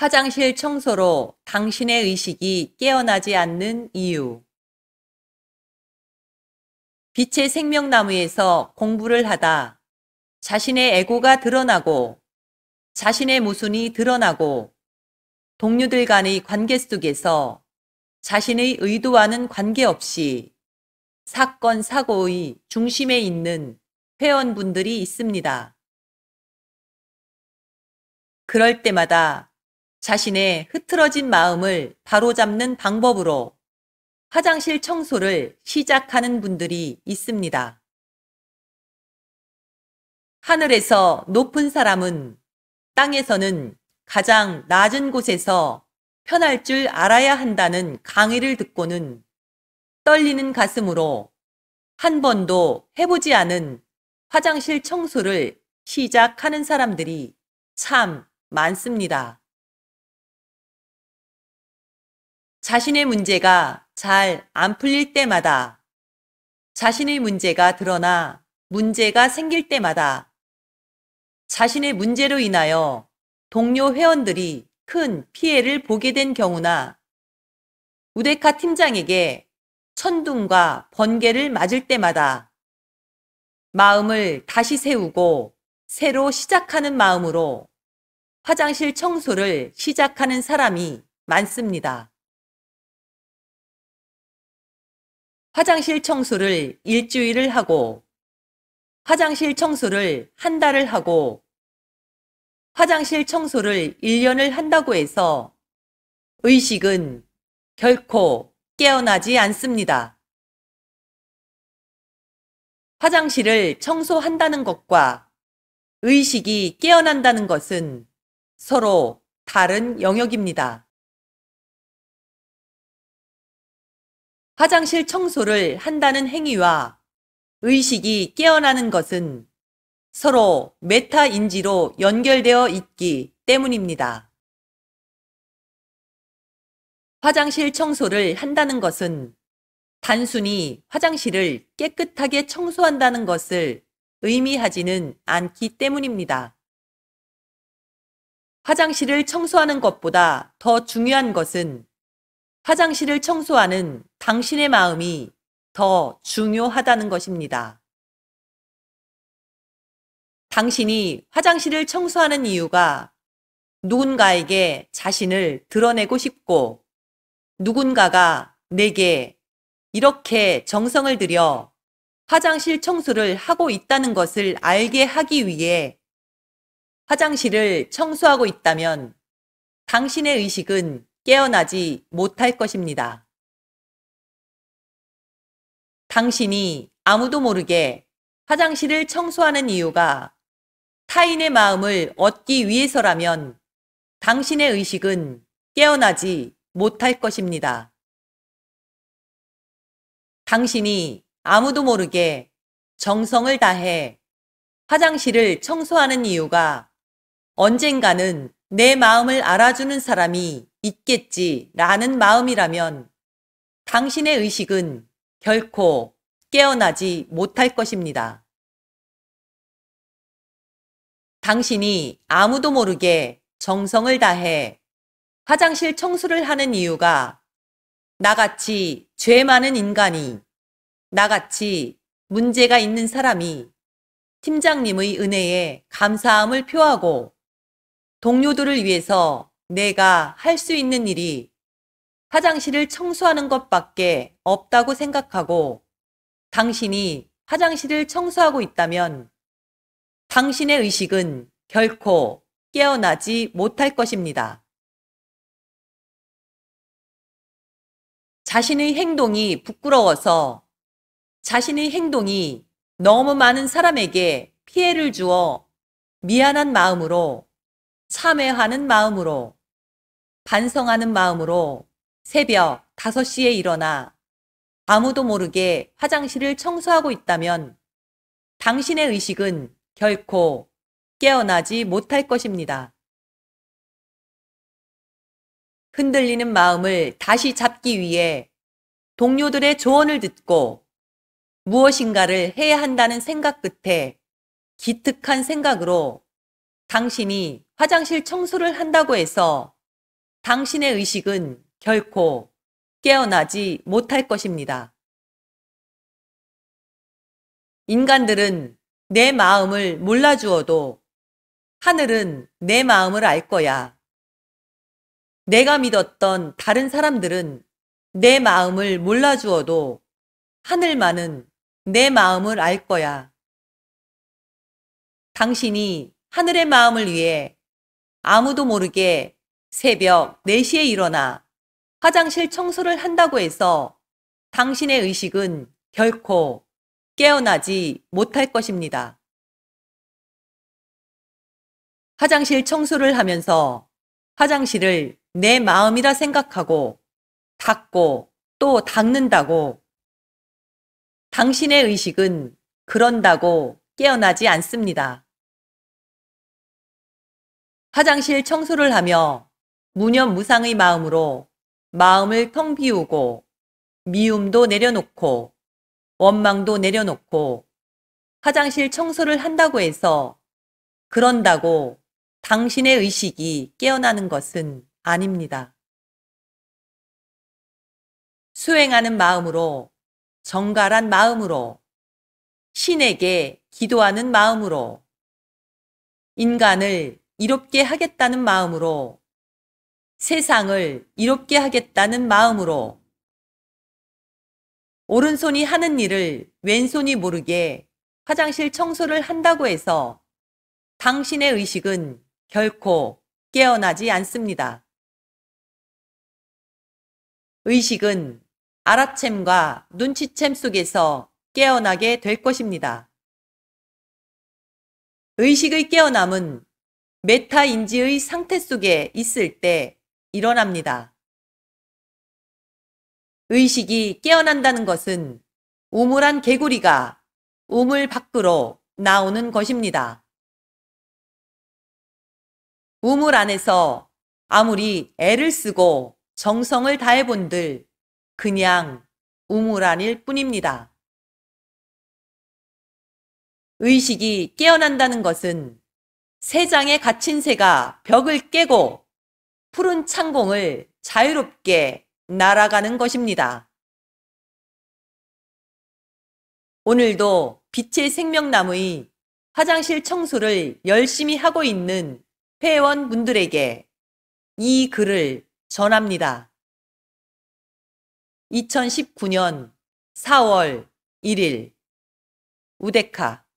화장실 청소로 당신의 의식이 깨어나지 않는 이유. 빛의 생명나무에서 공부를 하다 자신의 에고가 드러나고 자신의 모순이 드러나고 동료들 간의 관계 속에서 자신의 의도와는 관계없이 사건, 사고의 중심에 있는 회원분들이 있습니다. 그럴 때마다 자신의 흐트러진 마음을 바로잡는 방법으로 화장실 청소를 시작하는 분들이 있습니다. 하늘에서 높은 사람은 땅에서는 가장 낮은 곳에서 편할 줄 알아야 한다는 강의를 듣고는 떨리는 가슴으로 한 번도 해보지 않은 화장실 청소를 시작하는 사람들이 참 많습니다. 자신의 문제가 잘 안 풀릴 때마다 자신의 문제가 드러나 문제가 생길 때마다 자신의 문제로 인하여 동료 회원들이 큰 피해를 보게 된 경우나 우데카 팀장에게 천둥과 번개를 맞을 때마다 마음을 다시 세우고 새로 시작하는 마음으로 화장실 청소를 시작하는 사람이 많습니다. 화장실 청소를 일주일을 하고 화장실 청소를 한 달을 하고 화장실 청소를 1년을 한다고 해서 의식은 결코 깨어나지 않습니다. 화장실을 청소한다는 것과 의식이 깨어난다는 것은 서로 다른 영역입니다. 화장실 청소를 한다는 행위와 의식이 깨어나는 것은 서로 메타인지로 연결되어 있기 때문입니다. 화장실 청소를 한다는 것은 단순히 화장실을 깨끗하게 청소한다는 것을 의미하지는 않기 때문입니다. 화장실을 청소하는 것보다 더 중요한 것은 화장실을 청소하는 당신의 마음이 더 중요하다는 것입니다. 당신이 화장실을 청소하는 이유가 누군가에게 자신을 드러내고 싶고 누군가가 내게 이렇게 정성을 들여 화장실 청소를 하고 있다는 것을 알게 하기 위해 화장실을 청소하고 있다면 당신의 의식은 깨어나지 못할 것입니다. 당신이 아무도 모르게 화장실을 청소하는 이유가 타인의 마음을 얻기 위해서라면 당신의 의식은 깨어나지 못할 것입니다. 당신이 아무도 모르게 정성을 다해 화장실을 청소하는 이유가 언젠가는 내 마음을 알아주는 사람이 있겠지라는 마음이라면 당신의 의식은 결코 깨어나지 못할 것입니다. 당신이 아무도 모르게 정성을 다해 화장실 청소를 하는 이유가 나같이 죄 많은 인간이 나같이 문제가 있는 사람이 팀장님의 은혜에 감사함을 표하고 동료들을 위해서 내가 할 수 있는 일이 화장실을 청소하는 것밖에 없다고 생각하고 당신이 화장실을 청소하고 있다면 당신의 의식은 결코 깨어나지 못할 것입니다. 자신의 행동이 부끄러워서 자신의 행동이 너무 많은 사람에게 피해를 주어 미안한 마음으로 참회하는 마음으로 반성하는 마음으로 새벽 5시에 일어나 아무도 모르게 화장실을 청소하고 있다면 당신의 의식은 결코 깨어나지 못할 것입니다. 흔들리는 마음을 다시 잡기 위해 동료들의 조언을 듣고 무엇인가를 해야 한다는 생각 끝에 기특한 생각으로 당신이 화장실 청소를 한다고 해서 당신의 의식은 결코 깨어나지 못할 것입니다. 인간들은 내 마음을 몰라주어도 하늘은 내 마음을 알 거야. 내가 믿었던 다른 사람들은 내 마음을 몰라주어도 하늘만은 내 마음을 알 거야. 당신이 하늘의 마음을 위해 아무도 모르게 새벽 4시에 일어나 화장실 청소를 한다고 해서 당신의 의식은 결코 깨어나지 못할 것입니다. 화장실 청소를 하면서 화장실을 내 마음이라 생각하고 닦고 또 닦는다고 당신의 의식은 그런다고 깨어나지 않습니다. 화장실 청소를 하며 무념무상의 마음으로 마음을 텅 비우고 미움도 내려놓고 원망도 내려놓고 화장실 청소를 한다고 해서 그런다고 당신의 의식이 깨어나는 것은 아닙니다. 수행하는 마음으로 정갈한 마음으로 신에게 기도하는 마음으로 인간을 이롭게 하겠다는 마음으로 세상을 이롭게 하겠다는 마음으로 오른손이 하는 일을 왼손이 모르게 화장실 청소를 한다고 해서 당신의 의식은 결코 깨어나지 않습니다. 의식은 알아챔과 눈치챔 속에서 깨어나게 될 것입니다. 의식의 깨어남은 메타인지의 상태 속에 있을 때 일어납니다. 의식이 깨어난다는 것은 우물한 개구리가 우물 밖으로 나오는 것입니다. 우물 안에서 아무리 애를 쓰고 정성을 다해본들 그냥 우물 안일 뿐입니다. 의식이 깨어난다는 것은 세장에 갇힌 새가 벽을 깨고 푸른 창공을 자유롭게 날아가는 것입니다. 오늘도 빛의 생명나무의 화장실 청소를 열심히 하고 있는 회원분들에게 이 글을 전합니다. 2019년 4월 1일 우데카